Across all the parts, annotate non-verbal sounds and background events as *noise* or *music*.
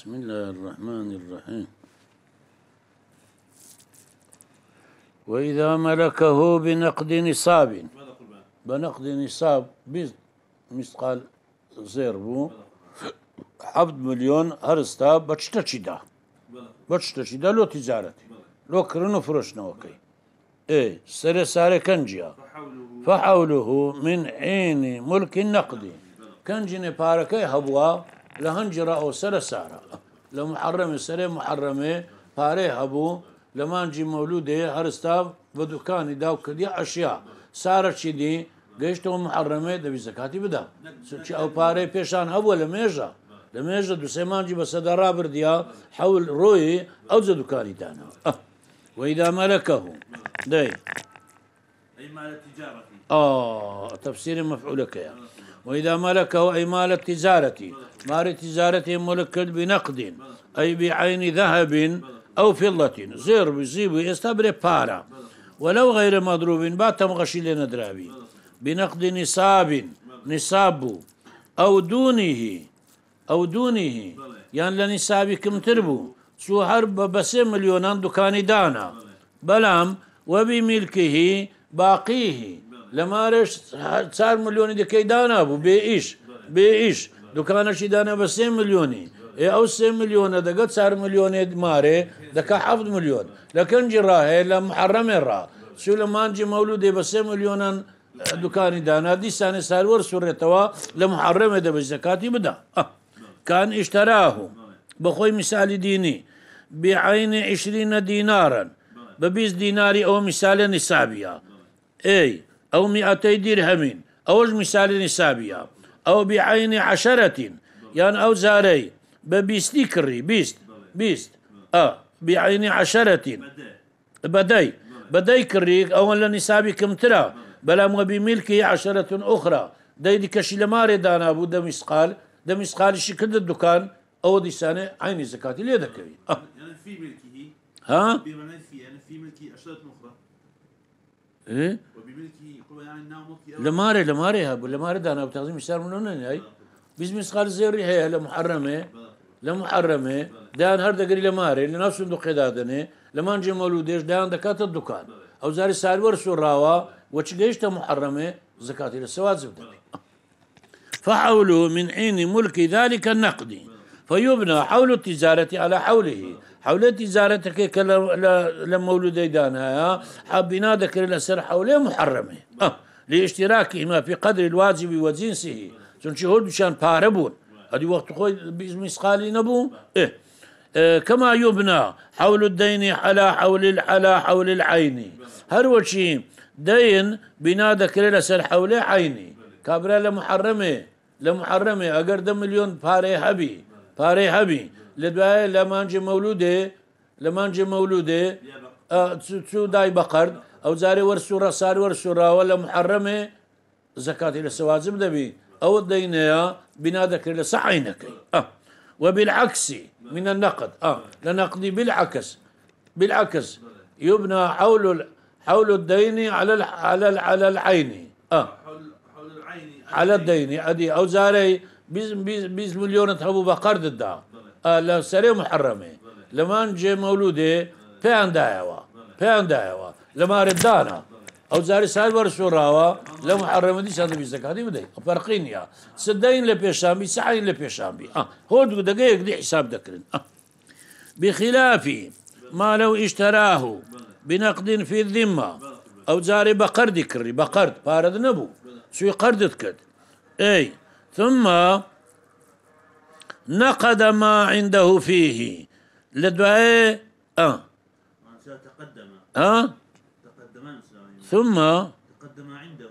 بسم الله الرحمن الرحيم وإذا ملكه بنقد نصاب بنقد نصاب مثقال زير بو حفظ مليون هرستا بتشتشي دا بتشتشي دا لو تجارتي لو كرنو فرشنا وكي ايه سري ساري كنجيا فحوله من عين ملك النقد كنجي نباركي هبوا لهنجرة أو سر سارة لمحرمة سر محرمة فاري هبو لما نجي مولودة هرستاب بدوكاني داو كدي أشياء سارة چي دي محرمة ده دەوی زکاتی بدا چ ئەو پارەی پێشان هەبووە لە مێژە دو مێژە دوسێمانجی بس سەدا ديا حول وإذا ملكه داي أي مال التجارة آه تفسير تەفسیری مەفعولەکەیە. وإذا ملكه أي مال التجارة مال التجارة ملك بنقد أي بعين ذهب أو فضة زير بزيب يستبر بارا ولو غير مضروب مغشي لنا لندرابي بنقد نصاب نصاب أو دونه أو دونه يعني لنصابي كم تربو سو حرب بس مليونان دكان دانا بلام وبملكه باقيه لەمارش چار ملیۆنی دەکەی دانابوو بێ ئیش بێ ئیش دوکانەشی دانا بە سێ ملیۆنی ئێ ئەو سێ ملیۆنە دەگە چار ملیۆنێ مارێ دەکە حەفت ملیۆن لە کنجی ڕاهەیە لە محەڕەمێ ڕا چو لە مانجی مەولو دێ بە سێ ملیۆنان دوکانی دانا دیسانێ ساروەەر سوڕێتەوە لە محەڕەمێ دەبێت زەکاتی بدا کان ئیشتەراهوو بەخۆی میسالی دینی بیعینێ عیشرینە دینارن بە بیست دیناری ئەو میسالە نیسابە ئەی أو مئتي درهم أو مثال نسابية أو بعين عشرة يعني أو زاري ببيستي كري بيست بيست آه بعين عشرة بدي بدي كري أولا نسابي كم ترى بلا بملكه عشرة أخرى دي كشي لماري دانا أبو دا مسقال دا مسقال شكل الدكان أو دي سنة عيني زكاة اللي ذكري آه. يعني في ملكه ها بمعنى في يعني في ملكه عشرة أخرى إيه لماري لماري هابو لماري دانا بتاخذين مشتار من هنا هاي بزنس خالص زيري هي لمحرمه لمحرمه دان هر دقري لماري لنفس صندوق دادنه لما نجي مولوديش دان دكات الدكان او زاري الراوة سوراوا قيشتا محرمه زكاة للسواد زبدك فحولوا من حين ملك ذلك النقد فيبنى حول التجارة على حوله حول تجارتك لما مولود دانها حبنا ذكر لسر حوله محرمه آه. لاشتراكهما في قدر الواجب وجنسه شن هول بشان پاره بون هدي وقت خوي باسم اسقالي نبو إيه. آه، كما يبنى حول الدين على حول على حول العين هر وشي دين بنا ذكر لسر حوله عيني كابرا لمحرمه لمحرمه اگر دم مليون پاره حبي پارەی هەبی لە دوایە مولوده مانجی مولوده تو مانجی مەولودێ چوو دای بەقرد ئەو جارێ وەرسورە سار وەرسوراوە لە محەرەمێ زەکاتی لە سەواجب دەبی ئەوە دەینەیە بنا دەکرد لە سەعینەکەی وبالعكس من النقد آه لنقدي بالعكس بالعكس يبنى حول حول الدين على على على العين اه حول العين على الدين ادي او زاري بيز بيز بيز مليون تحبوا بقرد الدا لا سري محرمه لما نجي مولوده بيان دايوا بيان دايوا لما ردانا او زاري سال شو راوا لا محرمه دي شاد بيزك هذه مدي فرقين يا سدين لبيشامي سعين لبيشامي اه هو دقيق دي حساب دكرن آه. بخلاف ما لو اشتراه بنقد في الذمه او زاري بقرد كري بقرد بارد نبو شو قرد كد اي ثم نقد ما عنده فيه لدعاء إيه؟ آه. تقدم ها آه؟ تقدم ثم تقدم عنده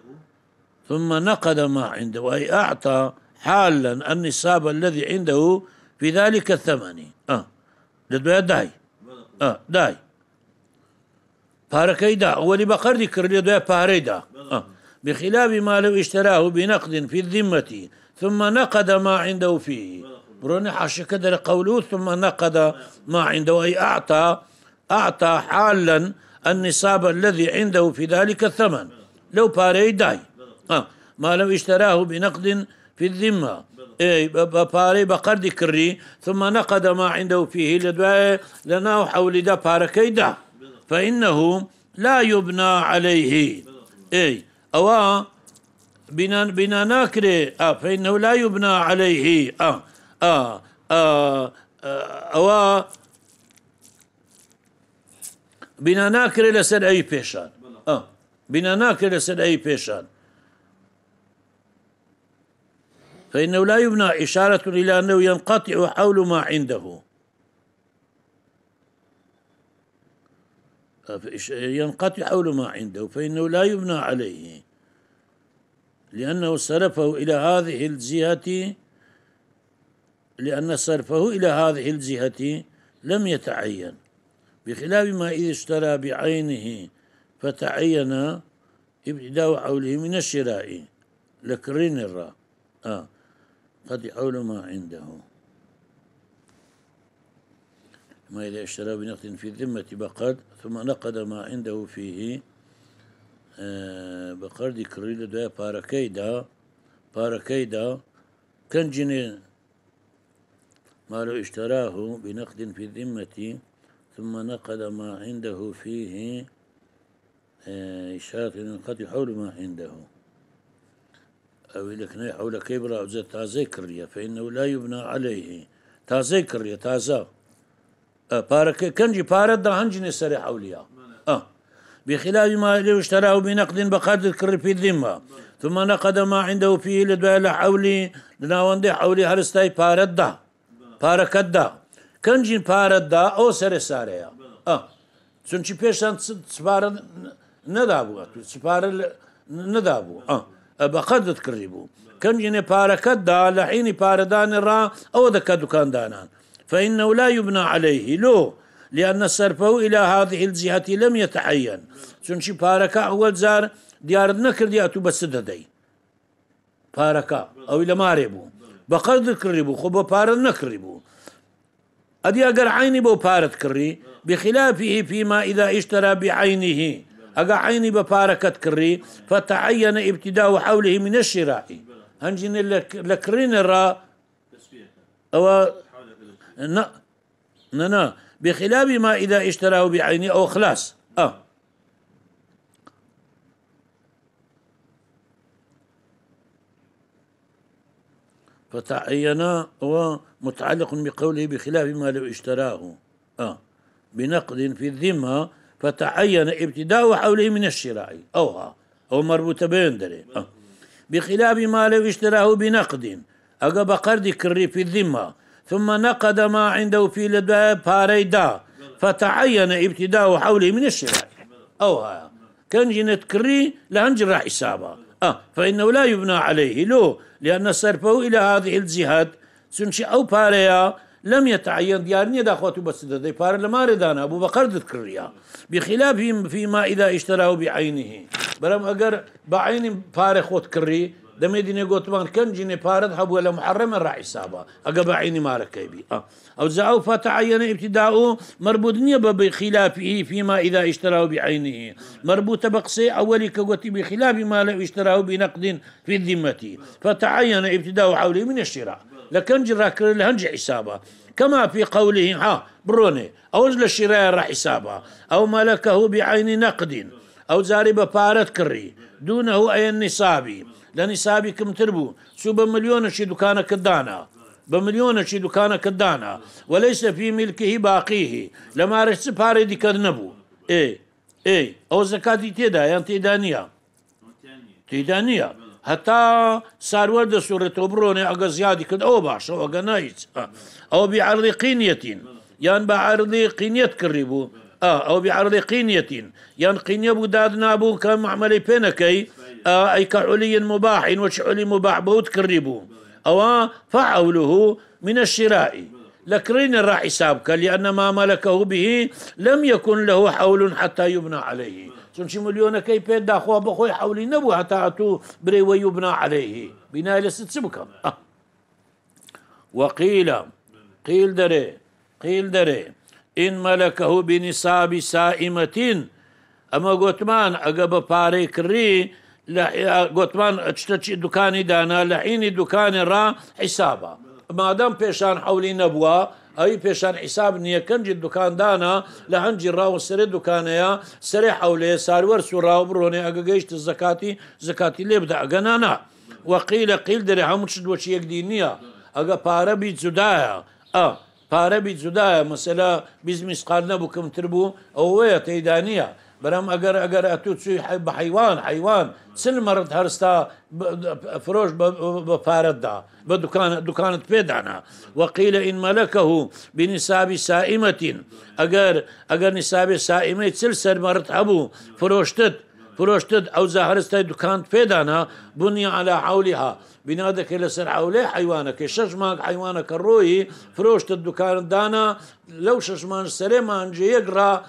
ثم نقد ما عنده أي أعطى حالا النصاب الذي عنده في ذلك الثمن آه لدعاء إيه؟ داي آه داي پارەکەی دا ئەوەی بقر ذكر لێ دوای دا آه. بخلاف ما لو اشتراه بنقد في الذمة ثم نقد ما عنده فيه بروني حاشي كدر قوله ثم نقد ما عنده أي أعطى أعطى حالا النصاب الذي عنده في ذلك الثمن لو باري داي آه. ما لو اشتراه بنقد في الذمة اي باري بقرد كري ثم نقد ما عنده فيه لدواء لنا حول دا باركي دا فإنه لا يبنى عليه اي أو بنا بنا ناكري آه فإنه لا يبنى عليه آه آه آه, آه، أو بنا ناكري لسد أي بيشان آه بنا ناكري لسد أي بيشان فإنه لا يبنى إشارة إلى أنه ينقطع حول ما عنده ينقطع حول ما عنده فإنه لا يبنى عليه لأنه صرفه إلى هذه الجهة لأن صرفه إلى هذه الجهة لم يتعين بخلاف ما إذا اشترى بعينه فتعين ابتداء حوله من الشراء لكرين الراء آه قد حول ما عنده ما إذا اشترى بنقد في الذمة بقد ثم نقد ما عنده فيه بە قەردی کڕی باركيدا باركيدا كان جني ما مالو اشتراه بنقد في ذمتي ثم نقد ما عنده فيه آه، إشارة قد حول ما عنده أو لك حول كبرى أو زاد تازي فإنه لا يبنى عليه تازي كرية تازا أه، بارك كنجي بارد درهنجني سري حوليا آه بخلاف ما لو اشتراه بنقد بقدر كر في الذمة ثم نقد ما عنده فيه لدوال حولي لناوندي حولي هرستاي بارد ده باركت ده كنجي بارد دا أو سري ساريا آه چونچی پێشان سپارە نەدابووە سپارە نەدابوو أه. بەقەدت کردی بوو کەنجینێ پارەکەتدا لە حینی پارەدانی او ئەوە دەکە دوکاندانان فإنه لا يبنى عليه لو لأن صرفه إلى هذه الجهة لم يتعين سنشي باركا ئەوەل زار ديار نەکردی ئەتو بەس دەدەی پارەکە ئەوی لە مارێ بوو بەقدر کڕی بوو خۆ أدي أقر عيني بو بارت كري بخلافه فيما إذا اشترى بعينه أقا عيني بباركت كري فتعين ابتداء حوله من الشراء هنجين لكرين الرا أو لا لا بخلاف ما إذا اشتراه بعينه أو خلاص آه فتعين هو متعلق بقوله بخلاف ما لو اشتراه آه بنقد في الذمة فتعين ابتداء حوله من الشراء ها أو مربوطة بين دري آه. بخلاف ما لو اشتراه بنقد أقب قرض كري في الذمة ثم نقد ما عنده في الباب باريدا فتعين ابتداء حوله من الشراء أو ها كان جنت كري لانجر راح آه فإنه لا يبنى عليه لو لأن صرفه إلى هذه الجهات سنشي أو باريا لم يتعين ديارني دا خواتو بس دا دي بار لما ردانا أبو بكر ذكريا بخلاف فيما إذا اشتراه بعينه برام أجر بعين باري خوت كري دەمێ دینێ گوتمان کەم جینێ پارەت هەبووە محرم محڕمە ڕائسابە ئەگە بەعینی او ئەو زاو فاتعەنە ئبتیدا و مربوط نییە بە بەی خلافی فيما إذا اشتراه بعينه مربوط بقصي أولي كقوتي بخلاف ما لو اشتراه بنقد في الذمة فتعين ابتداء حولي من الشراء لكن جرا كل لهنج حسابا كما في قوله ها بروني أو للشراء راح حسابا أو ملكه بعين نقد أو زارب بارت كري دونه أي النصابي لە نیسابی کمتر بوو چوو بە ملیۆنەشی دوکانە کرددانە بە ملیۆنەشی دوکانە کرددانە وەلەی سەفی میلکەهی باقیهی لە مارەچ پارێ دیکە نەبوو ئێ ئێ ئەو زەکاتی تێدا یان تێدا نییە تێدا نییە هەتا ساروە دەسوورێتەوە بڕۆنێ ئەگە زیادی کرد ئەوە باشە ئەگە نایت ئەو بیعرضی قینەتین یان بە عرضی قینەت کردی بوو ئەو بیعرضی قینەتین یان قینە بوو داد نابوو کە معمەلی اي كحلي مباح وشحلي مباح بوت كربو او فعوله من الشراء لكرين راح حسابك لأن ما ملكه به لم يكن له حول حتى يبنى عليه چونچی ملیۆنە کەی پێداخوا بەخۆی حولی حولي نبو حتى اتو بري ويبنى عليه بناء لست وەقیلە أه. وقيل قيل دري قيل دري إن ملكه بنصاب سائمة أما ئەگە أقب پارەی كري گوتمان چتە چی دوکانی دانا لە عینی دوکانی ڕ حیسابە مادەم پێشان حولی نەبووە ئەوی پێشان حیساب نییە کەنجی دوکاندانە لە هەنجی ڕاوە سرێ دوکانەیە سرێ حولەیە ساروەەر سوڕاو بڕۆنێ ئەگە گەیشت زکاتی زکاتی لێ بدا ئەگەنانا وەقی لە قیل دەێ هەموو چ دوچی یەکدی نییە ئەگە پارەبی جودایە ئە پارەبی جودایە مەسەلا بیزمیسقال نەبوو کەمتر بوو ئەوەیە تەیدانە برام اگر اگر اتو چی بە حیوان حیوان مرد هرستا فروش چل فارد دا فرۆش بە پارەتدا بە دوکانت پێدانا ملکه ئینمەلەکەه بینیسابی سائیمەتین اگر ئەگەر نیسابی سل سر مرد هەبوو فروشتت فروشتد او زاهرستای دوکانت فيدانا بني على حولها بنادك الى سر حولي حيوانك مانگ حيوانك الروي فروشت الدكان دانا لو ششمان سليمان جي يقرا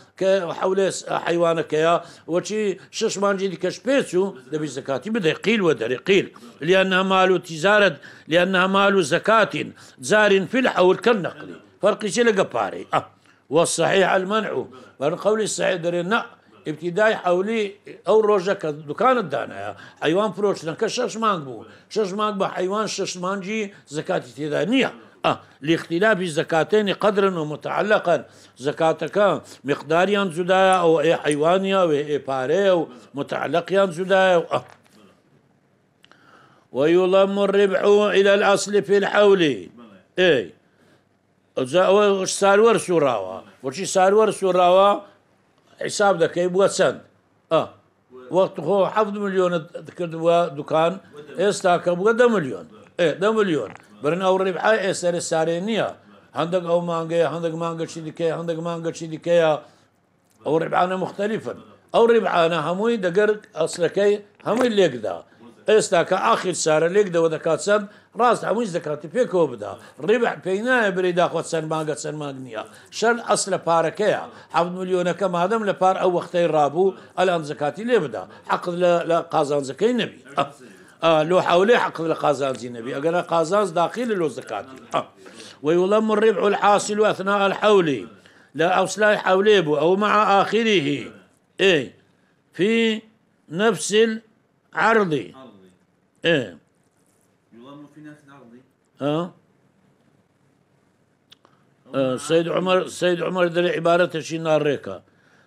حول حيوانك يا وشي ششمان جي دیکەش پێچ و دەبی زکاتی بدە قیل وە لانها قیل لیان نامال و تیزارت لیان نامال و زکاتین زارین فیل حولکە نەقلی فەرقیچی لەگە پارەی آه. وەصحیح المەنع ابتدای حولي او ڕۆژە کە الدانا دانایە حیوان فرۆشتنەکە شش مانگ بوو شش مانگ بە حیوان شش مانجی زکاتی تێدا اه لاختلاف زكاتين قدرا ومتعلقا زكاتك مقداريا زدايا او اي حيوانيا او اي باري او متعلقيا زدايا أه. ويضم الربح الى الاصل في الحول اي وش سارور سوراوا وش سارور سوراوا حساب ذاك يبغى إيه، سند اه وقت هو حفظ مليون ذكر دكان استاك إيه، ابو قد مليون ايه ده مليون برن اور ربح اي سر سارينيا عندك او مانجا عندك مانجا شي ديك عندك مانجا شي ديك يا او ربعانا مختلفا او ربعانا هموي دقر اصلكي هموي اللي يقدر استاك اخر سار اللي يقدر وذاك سند راس هەمووی زەکاتی پێکەوە بدا بينا پێی نایە سن داخۆت سەرماگە سەرماگ نییە اصل ئەس لە مليون كما میلیۆنەکە لبار او پار رابو الان زكاتي ئەلان زکاتی لێ بدا عقل لە قازانزەکەی آه. لو حق لا قازان زي النبي قال قازان داخل لو زكاتي ويلم الربع الحاصل أثناء الحول لا حولي بو أو مع آخره اي في نفس العرض إيه ها أه، سيد عمر سيد عمر دري عبارة شي نار ريكا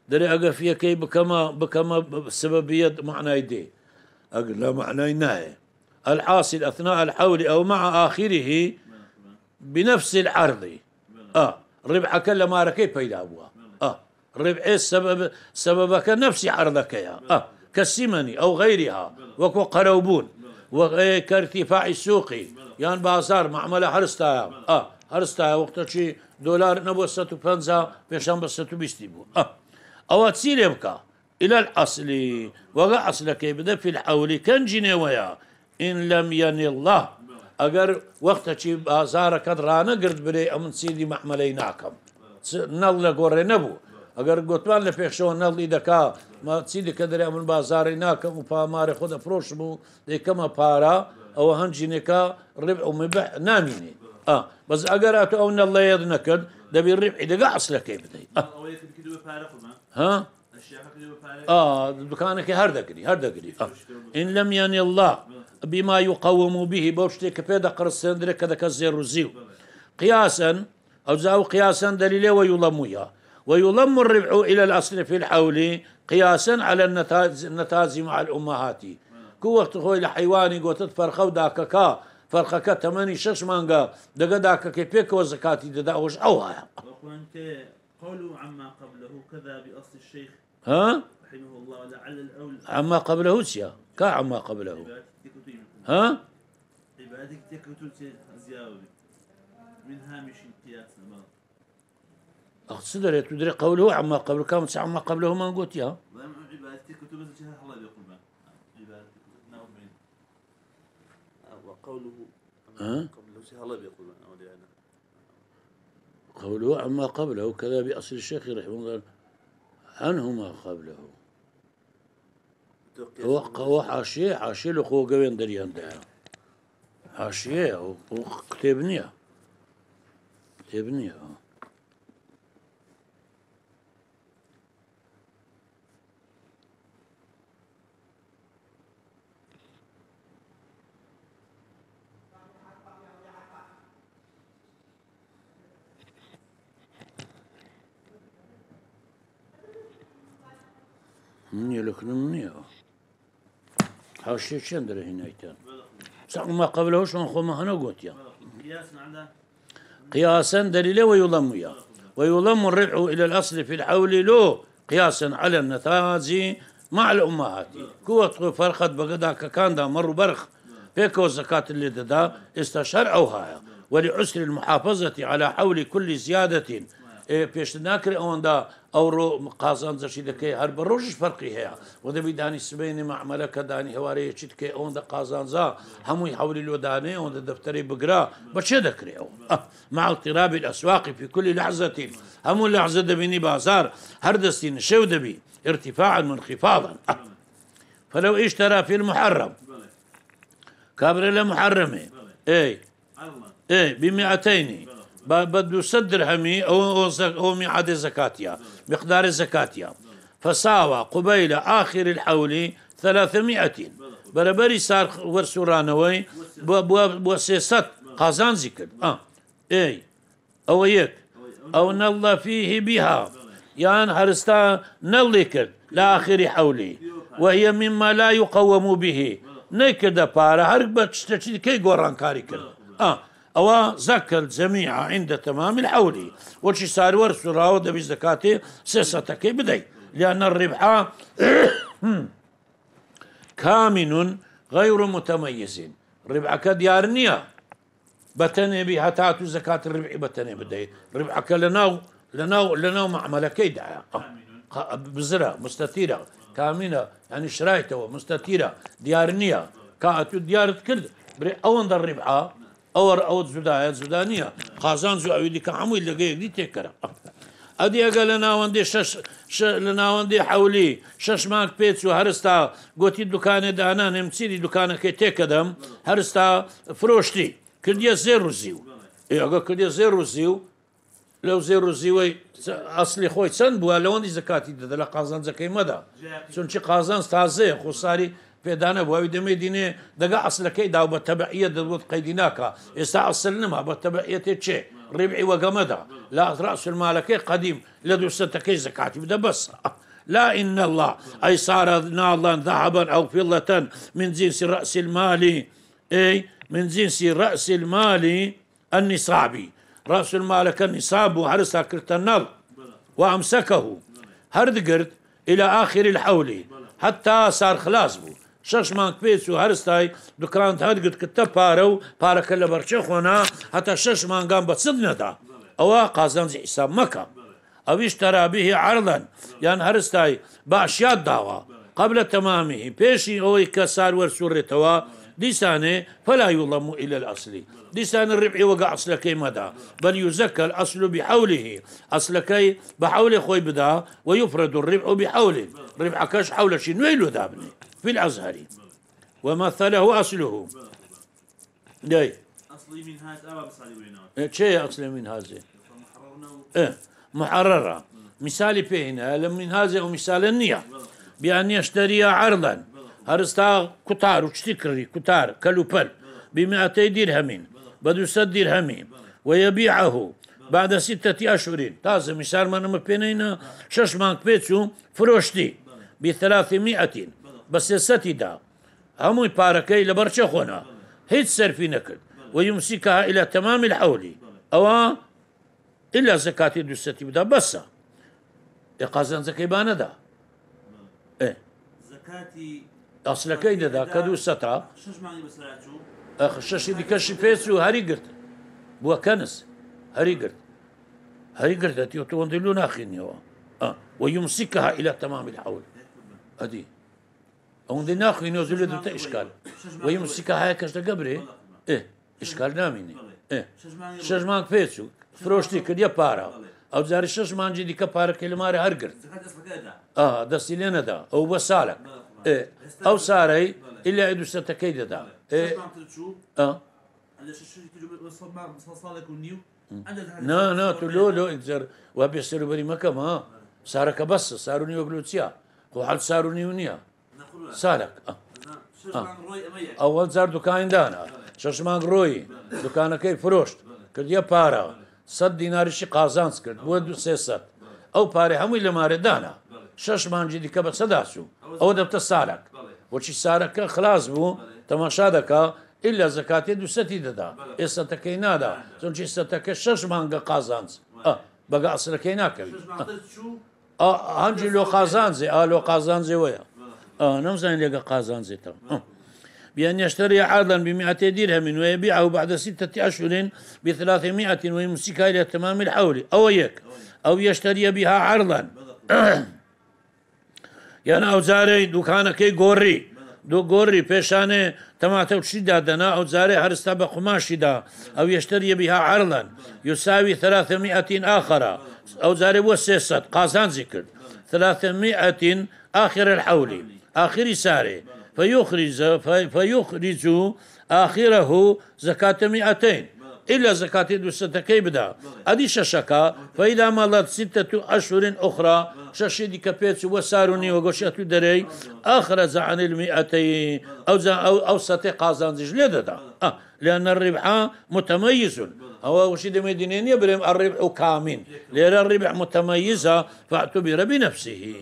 دري اقف كي بكما بكما سببية معنى يدي لا معنى يناي الحاصل اثناء الحول او مع اخره بنفس العرض اه ربحك ما ركي بيدا ابوا اه ربح السبب سببك نفس عرضك يا اه كالسمن او غيرها وكو قروبون وكارتفاع إيه، السوق یان بازار معمەلە هەرستایە ئا هەرستایە وەختەچی دۆلار نەبوو 150 پێشان بە 120 بوو ئەوە او لێ بکە إلى الأصل وغا أصلك يبدأ في الحول كنجني ويا إن لم ين الله أجر وقت شي بازار كدرانا قرد بري ام سيدي محملي ناكم نال لقوري نبو أجر قطبان لفيخشو نال دكا ما سيدي كدري ام بازار ناكم وفاماري خود فروش بو دي كما بارا ئەوە هەنجینێکە ڕێب نامینێ ئا بەس ئەگەرات ئەو الله یەد دبي دەبی اذا دەگە عسلەکەی ابني ها اه دكانك دەگری هەر آه. ان لم يني الله بما يقوم به بوشتي كبيدا کە پێ دەقڕ سندرێک قياسا او زاو قياسا دليل ويلمويا ويلم الربع إلى الأصل في الحول قياسا على النتاز النتاج مع الأمهات كو وقت خوي لحيواني قوت تفرخو داكا كا فرخا كا تماني شش مانغا دقا داكا كي بيك وزكاتي دا داوش او هايا قولوا عما قبله كذا بأصل الشيخ ها؟ رحمه الله لعل الأول عما قبله سيا كا عما قبله ها؟ عبادك تكتب سيا زياوي من هامش انتياس المرض أقصد تدري قوله عما قبله كم ساعة عما قبله ما نقول يا. لا قوله ها؟ قبله هلا بيقول قوله عما قبله كذا بأصل الشيخ رحمه الله عنه ما قبله هو هو حاشية حاشية لخو قوين دريان ده حاشية وكتبنيها كتبنيها منيو لكن منيو هاوشي شندر هنايتان صح ما قبله شلون خو ما هنا قلت يا قياسا دليل ويلم يا ويلم الربح الى الاصل في الحول له قياسا على النتاج مع الامهات قوة فرخت بغدا كان دا مر برخ بيكو زكاة اللي دا استشرعوها ولعسر المحافظة على حول كل زيادة پێشتر ناکرێ ئەوەندا ئەوڕۆ قازان زەشی دەکەی هەر بە ڕۆژش فەرقی هەیە بۆ دەبی دانی سبێنی معمەلە کە دانی هەوارەیەکی دکەی ئەوەندا قازانزا هەمووی هەوری لۆدانێ ئەوەندا دەفتەری بگرا بەچێ دەکرێەوە ماڵقیرابی ئەسواقی پی کولی لەحزەتی هەموو لەحزە دەبینی بازار هەر دەستی نشێو دەبی ارتفاعا منخفاضا فلو اشترى في المحرم كابري لمحرمه اي اي بمئتين بده ست درهمي او او ميعاد زكاتيا مقدار زكاتيا فساوى قبيل اخر الحول 300 بربري صار ورسورانوي بو بو بو سيسات قازان ذكر اه اي او يك او نلا فيه بها يان هرستا نلكر لاخر حولي وهي مما لا يقوم به نكد بارا هرك بتشتشي كي قران كاري اه أو زەکەل الجميع عند تمام الحول وشي صار سوراوە دەبی زکاتێ سێسەتەکەی بدي لأن الربح *coughs* كامن غير متميز ربعك ديارنيا بتني بها تاتو و زکات بتني بدي ربعك لناو لناو ناو معمل ناو بزرة مستتيرة كامنة يعني مستەتیرە کامینە ئەنی شرایتەوە مستەتیرە دیار نییە کاتو دیارت کرد ئەوە ئەوە جوداە جودا نییە قازان زوو ئەوی دیکە هەمووی لەگەیەکدی تێکرا. ئەدی ئەگە لە ناوەندی لە ناوەندی حولی شش مانگ پێچ و هەرستا گوتی دوکانێ دانان ئەمچیری دوکانەکەی تێکەدەم هەرستا فرۆشتی کردیە زێ روزی و ئەگە کردی زێ روزی و لەو زێ روزیوەی ئەاصلی خۆی چەند بووە لەوەندی زکاتی دەدە لە قازان جەکەی مەدا چونچی قازان تازەیە خۆساری فيدانا نەبوو ئەوی دەمێ دینێ اصل كي داو بتبعيه تەبعە قيدناكا قەیدیناکە اصل نما بتبعيه تشي ربعي وقمدا وەگەمەدا لا ئەرا سلمالەکەی قديم لدو ستكي زكاتي بدا بس لا إن الله أي صار نالا ذهبا أو فضة من جنس رأس المال أي من جنس رأس المال النصابي رأس المال كالنصاب وحرسها كرت النار وأمسكه هرد قرد إلى آخر الحول حتى صار خلاص بو شش مانگ پێچ و هەرستای دکران هەرگرت کە تە پارە و پارەکە لە بەرچێ خۆنا هەتا شش مانگان بە چد نەدا ئەوە قازانجی ئیساب مەکە ئەویش تەرابیهی عرلەن یان هەرستای باشیات داوە قبل لە تەمامی پێشی ئەوەی کە ساروەەر سوورێتەوە دیسانێ فلا يظلم إلى الأصل دیسان الربع وقع أصلكي مدى بل يزكى الأصل بحوله أصلكي بحوله خوي بدا ويفرد الربع بحوله ربعكش حول شي نويلو دابني في الأزهر ومثله أصله داي أصلي من هذا أبا بصالي علي إيه، شيء أصلي من هذا إيه محررة مثال بينا من هذا ومثال النية بأن يشتري عرضا هرستا كتار وشتكري كتار كلوبل بمئتي بدو ست درهمين ويبيعه بعد ستة أشهر تازم مثال ما نمبينينا شش مانك بيتسو فروشتي بثلاثمائة بە دا هەمووی پارەکەی لە بەرچە خۆنا هیچ سەرفی نەکرد ويمسكها إلى تمام الحول أو إلا زكاة دوستي بدا بس إقازان زكي بانا دا إيه زكاتي أصلا كيدا دا كدو ستا شش معني بس أخ شش دي كشي فيسو هاري قرد بوا كنس هاري قرد هاري قرت أتيو توندلو ناخيني هو آه ويمسكها إلى تمام الحول هدي اون دي ناخي نوزل دو اشكال ويمسك هاي كشتا قبري ايه اشكال ناميني ايه شجمان فيسو فروشتي كديا بارا او زاري شجمان جدي كبارا كلماري هرقر اه دستي لنا دا او بسالك اه او ساري الا عدو ستكيد دا ايه اه نا نا تلو لو انتظر وابي يصيروا بري مكة ما سارك بس ساروني وقلوتيا وحال ساروني ونيا سالك ئەوە جار دوکاندانە شەشمان ڕۆی دوکانەکەی فرۆشت کردیە پارە سەد دیناریشی قازانس کرد بۆ دو سێ سەد ئەو پارێ هەمووی لەمارەدانە شش مانجی دیکە بە سەداسوو ئەوە دەبتە سارک بۆچی سارەکە خلاص بوو تەماشا دەکا ئللا زکاتی دوسەتی دەدا ئێستەکەی نادا چونچی سەتەکە شش مانگە قازانس بەگە ئەسرەکەی ناکەوی هەنجی لۆ قازانزی ئالۆ قازانزی وەیە آه نمزن لقى قازان زيتر آه. بأن يشتري عرضا بمئة درهم ويبيعه بعد ستة أشهر بثلاثمائة ويمسكها إلى تمام الحول أو يك أو يشتري بها عرضا يعني أو زاري دوكانك غوري دو غوري بيشاني تما وشيدا دنا أو زاري هرستا بقماشدا أو يشتري بها عرضا يساوي ثلاثمائة آخرة أو زاري وسيسات قازان ذكر ثلاثمائة آخر الحول آخر ساره فيخرج فيخرج آخره زكاة مئتين إلا زكاة دوستكي بدا أدي ششكا فإذا مالت ستة أشهر أخرى ششي دي كبيتس وساروني وقشتو دري أخرج عن المئتين أو أو أو زيج قازانزج دا آه لأن الربح متميز هو وشي دي مدينين يبرم الربح كامل لأن الربح متميز فاعتبر بنفسه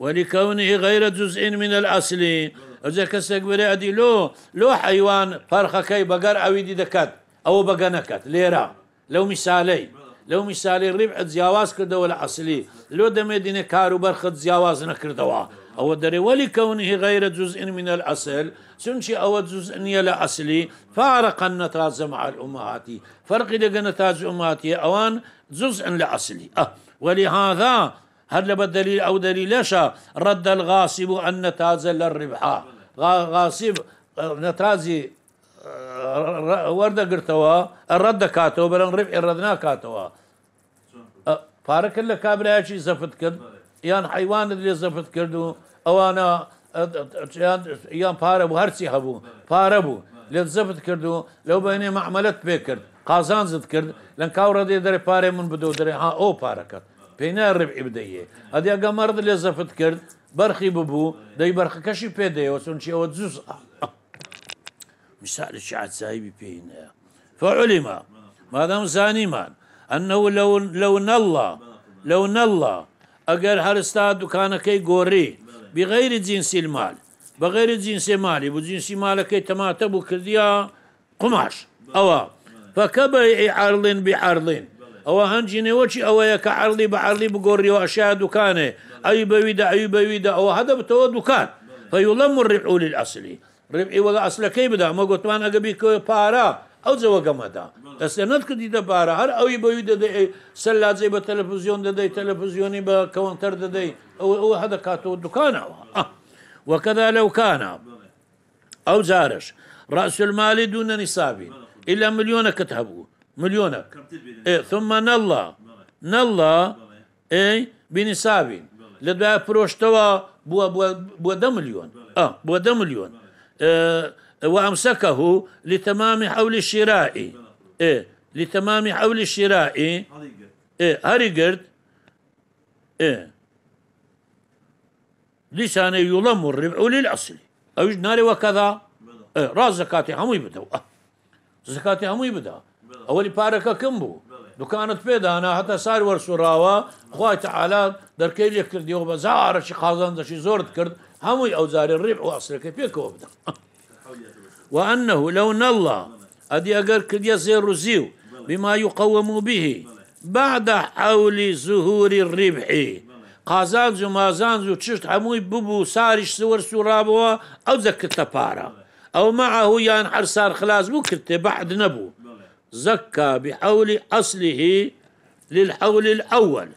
ولكونه غير جزء من الأصل اجا كسك بري ادي لو لو حيوان فرخه كي بقر او دي دكات او بقنكات ليرا لو مثالي لو مثالي ربع زياواز كده ولا اصلي لو دم دين كارو برخت زياواز نكردوا او دري ولكونه غير جزء من الاصل سنشي او جزء يلا اصلي فارق النتاز مع الامهات فرق دق نتاج امهاتي اوان جزء لاصلي أه ولهذا هل لبا دليل أو دليلش رد الغاصب أن نتازل الربح غاصب نتازي آه، ورده قرتوا الرد كاتوا بل الربع ردنا كاتوا أه، فارك اللي كابل زەفت کرد زفت حیوانت لێ زەفت کرد و ئەوانە یان پارە بوو هەرچی هەبوو پارە بوو لێت زەفت کرد و لەو بەێنێ قازان زفت كرد لان أه، كاو ڕێ دەرێ من بدو دري ها او فاركت بين الربع بداية هذا يا جمارد اللي زفت كرد برخي ببو داي برخ كشي بدي وسون شيء وتزوز *laughs* مش سهل شيء عاد سايبي بين فعلم ما دام زاني مان أنه لو لو نالله لو نالله أجر هالستاد وكان كي جوري بغير جنس المال بغير جنس مالي بجنس مالك كي تما تبو كرديا قماش أوه فكبيع عرض بعرضين او هنج نه او يا عرلی به عرلی به گوری و اشیا دکانه ای به وید ای به وید او هدف تو دکان فیلم الربح للاصل ربح ولا اصل کی بده ما قلت من اگه بی کو پارا او زو گما بس انا نت کدی د پارا هر او به وید سلا زي به تلویزیون د د تلویزیون به کاونتر او او هدا کاتو او وکذا لو كان او زارش راس المال دون نصابین الا مليون كتهبوه مليونك ايه ثم نلا نلا ايه بنسابين لدبا بروشتوا بو بو بو دم مليون اه بو دم مليون آه، وامسكه لتمام حول الشراء ايه لتمام حول الشراء ايه هاريجرد ايه لسان يلم الربع للاصل او ناري وكذا إيه راس زكاتي هم يبدأ آه، زكاتي هم يبدأ ئەوەی پارەکە کەم بوو دوکانت پێدانا هەتا سار وەرسوراوە خخوای تعالات دەرکەی لێ کردیەوە بە زارەشی قازان دەشی زۆرت کرد هەمووی ئەو زاری و و ئاسرەکە پێکەوە *laughs* بدە وأنه لو نلا ئەدی ئەگەر کردە زێر وزی بما يقوم به بعد حول ظهور الربح زو مازان زو تشت چشت ببو سارش سور سورابوا أو ئەو زەکردتە أو معه يان حرسار خلاص بو کردێ بعد نبو زكى بحول أصله للحول الأول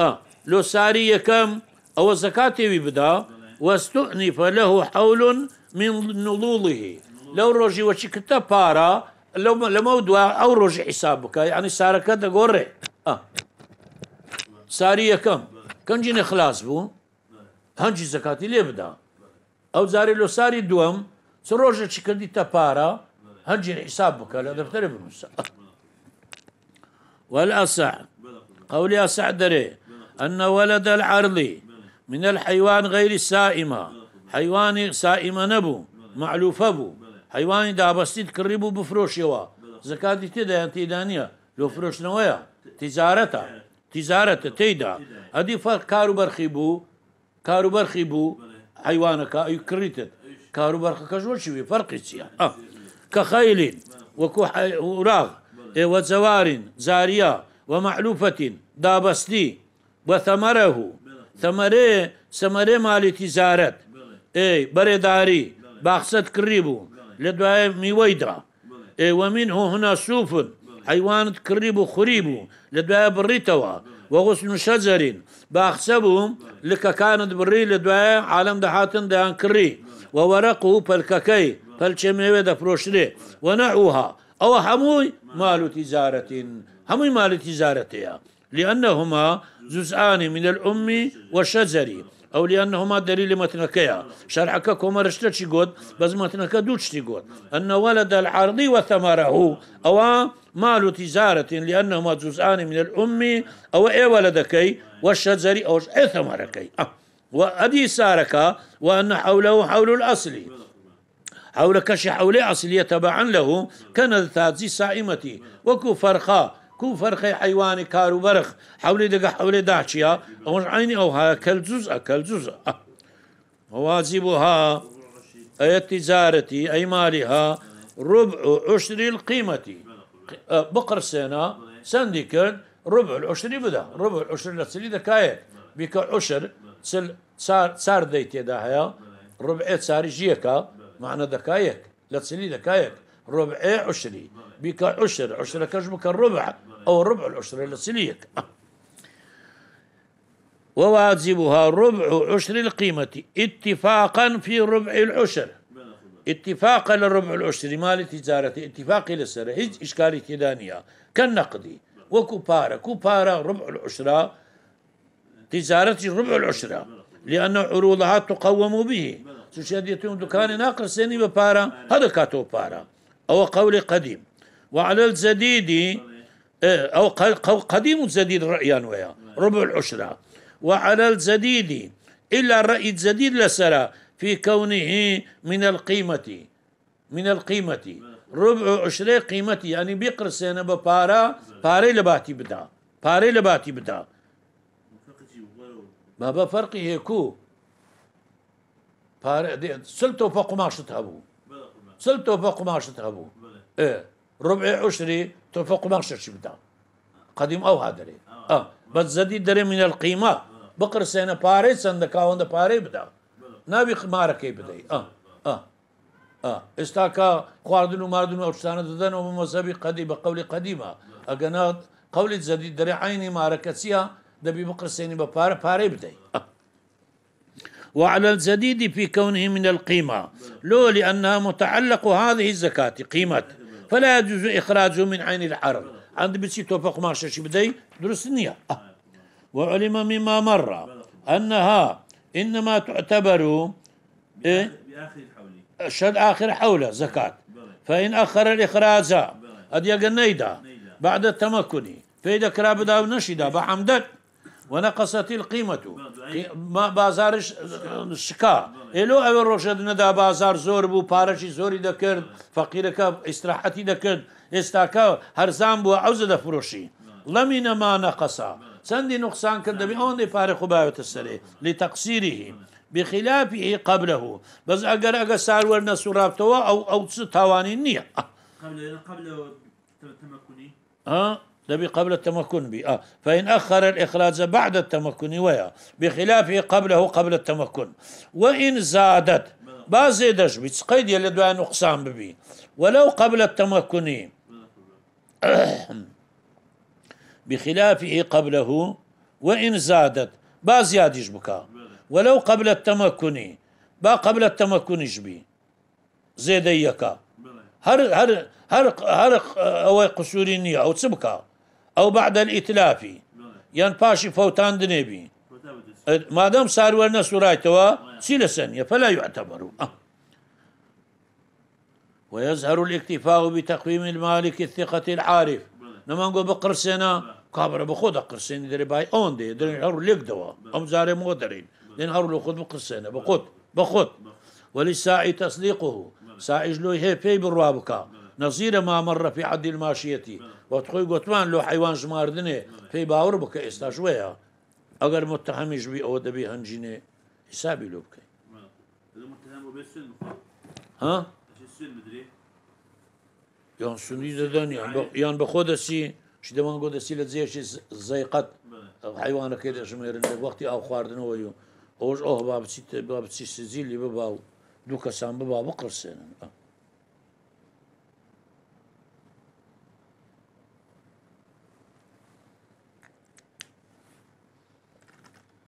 آه لو سارية كم أو زكاة يبدا واستؤنف له حول من نضوله لو رجي وشكتا بارا لو لما دوا أو رجي حسابك يعني سارة كده قرر آه سارية كم كم جيني خلاص بو هنجي زكاة ليبدا أو زاري لو ساري دوام سروجة شكتا بارا هجر حسابك هذا بتعرف والأصح قولي أصح دري أن ولد العرض من الحيوان غير السائمة حيوان سائمة نبو معلوف أبو حيوان دابستيت بفروش يوا زكاة تدا يعني تدانية لو فروش نوايا تجارته تجارته تيدا هذه فرق كارو برخي بو كارو برخي بو حيوانك أي كريتت كارو برخي كجور شوي فرق السيا آه. كخيل وراغ إيه، وزوار زارية ومعلوفة دابستي وثمره ثمره ثمره مالي تزارت اي برداري باخصت كريبو لدواي ميويدا اي ومنه هنا سوف حيوان كريبو خريبو لدواي بريتوا وغصن شجر باخسبهم لك كانت بري لدواي عالم دحاتن ديان كري وورقه بالككي فلچه مێوێ فروشري ونحوها او حموي مال تجارة حموي مال مالی لأنهما جزءان من الأم والشجر أو لأنهما دليل متنكيا شرعك كما رشتشي قد بس متنك دوشتي قد أن ولد العرض وثمره أو مال تجارة لأنهما جزءان من الأم أو إي ولدكي والشجر أو إي ثمركي وأدي سارك وأن حوله حول الأصل حول كشي حولي أصلية تبعا له كان تاتزي سائمتي وكو فرخا كو فرخي حيواني كارو برخ حولي دقا حولي داحشيا أوش عيني أوها كل جزء كل جزء *laughs* وازيبها أي تجارتي أي مالها ربع عشر القيمة بقر سنة سندي ربع العشر بدا ربع العشر لسلي دكاية بك عشر سل صار سار ديتي داهيا ربع صار جيكا معنا دكايك لا تسلي دكايك ربع عشري بك عشر عشرة كجمك الربع أو ربع العشر لا تسليك وواجبها ربع عشر القيمة اتفاقا في ربع العشر اتفاقا للربع العشر مال تجارة اتفاق للسر هج إشكالي تدانية كالنقدي وكبارة كبارة ربع العشرة تجارة ربع العشرة لأن عروضها تقوم به چشە دێتون دوکانی ناقرسێنی سيني ببارا هذا تۆ بارا او قول قديم وعلى الجديد أو قديم الجديد رأيا ويا ربع العشرة وعلى الجديد إلا الرأي الجديد لسرى في كونه من القيمة من القيمة ربع عشرة قيمتي يعني بيقرس أنا ببارا باري لباتي بدا باري لباتي بدا بابا فرقي هيكو سلته فوق قماش تهبوه سلته فوق قماش تهبوه ايه ربع عشري تو فوق قماش شو بدها قديم او هادري آه. اه بس زدي دري من القيمه آه. بقر سنه باري صندقا كاوند باري بدا نبي ماركه بدي اه اه اه استاكا ماردن او شتان ددن او ومسبي قدي بقول قديمه اغنات قول زدي دري عيني ماركسيا دبي بقر سنه ببار باري بدي آه. وعلى الجديد في كونه من القيمة لو لأنها متعلق هذه الزكاة قيمة فلا يجوز إخراجه من عين العرض عند بسي توفق ما شاشي بدي درس النية آه. وعلم مما مر أنها إنما تعتبر إيه؟ شد آخر حولة زكاة فإن أخر الإخراج قد يقنيدا بعد التمكن فإذا كرابدا ونشدا بحمدت ونقصت القيمة ما بازارش شكا إلو أو الرشد ندا بازار زور بو زوري زوری دکرد فقيرك استراحتي دكر استاكا هەرزان بو عوز دفروشي لمن ما نقصا چەندی نقصان کرد دەبی دي فارق خوباوێتە السري لتقصيره بخلافه قبله بس اگر اگر سارور سرابتوا او او تواني نيا قبله قبله تمكني اه دبي قبل التمكن به آه. فإن أخر الإخراج بعد التمكن ويا بخلافه قبله قبل التمكن وإن زادت با زيدش بيت يلي دعا نقصان ببي ولو قبل التمكن بخلافه قبله وإن زادت بازياد زيادش ولو قبل التمكن با قبل التمكن جبي زيد يكا هر هر هر هر أو قصوري أو تبكى او بعد ئیتلافی یان پاشی فەوتان دنێبی مادەم ساروەەر نەسوورایتەوە چی لە سنیە فلا يعتبر و ويظهر الاكتفاء بتقويم المالك الثقة العارف نما نقول بقرسنا كابر بخود قرسين دري باي اون دي دري هر ليك دوا ام زاري مو درين لين هر لو خود بقرسنا بخود بخود وللساعي تصديقه ساعي جلو هي في بالرابكه نظير ما مر في عد الماشية بۆت خۆی گوتمان لۆ حیوان ژماردنێ پێی باور بکە ئێستا شوەیە ئەگەر متتەهمیش بی ئەوە دەبی هەنجینێ حسابی لۆ بکەین ها یان سنی دەدەن یان بەخۆ دەسی شي دەمان گۆ دەسی لە جێشی زەیقەت حیوانەکەی دەژمێرن لە وەختی ئاو خواردنەوەی و ئەوش ئەوه با بچیت با بچی سزیلی ببا و دوو کەسان ببا بقرسێنن.